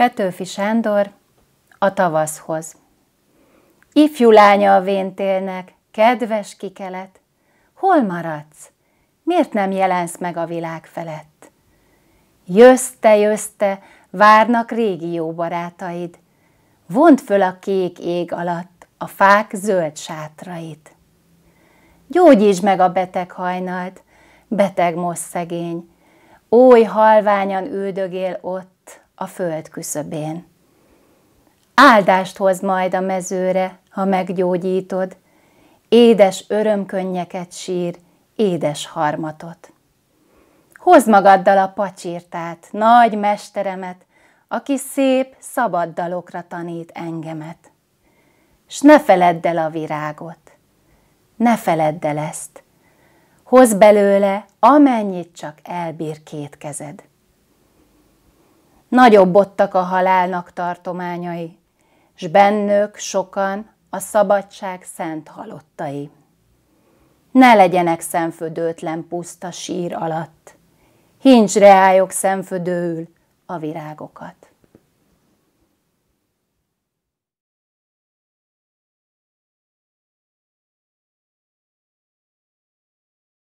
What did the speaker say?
Petőfi Sándor a tavaszhoz. Ifjú lánya a véntélnek, kedves kikelet, hol maradsz? Miért nem jelensz meg a világ felett? Jöszte, jöszte, várnak régi jó barátaid, vont föl a kék ég alatt a fák zöld sátrait. Gyógyítsd meg a beteg hajnalt, beteg most szegény, oly halványan üldögél ott, a föld küszöbén. Áldást hoz majd a mezőre, ha meggyógyítod, édes örömkönnyeket sír, édes harmatot. Hozd magaddal a pacsirtát, nagy mesteremet, aki szép, szabad dalokra tanít engemet. S ne feledd el a virágot, ne feledd el ezt, hozd belőle, amennyit csak elbír két kezed nagyobbodtak a halálnak tartományai, s bennők sokan a szabadság szent halottai. Ne legyenek szemfödőtlen puszta sír alatt, hincs reályok szemfödőül a virágokat.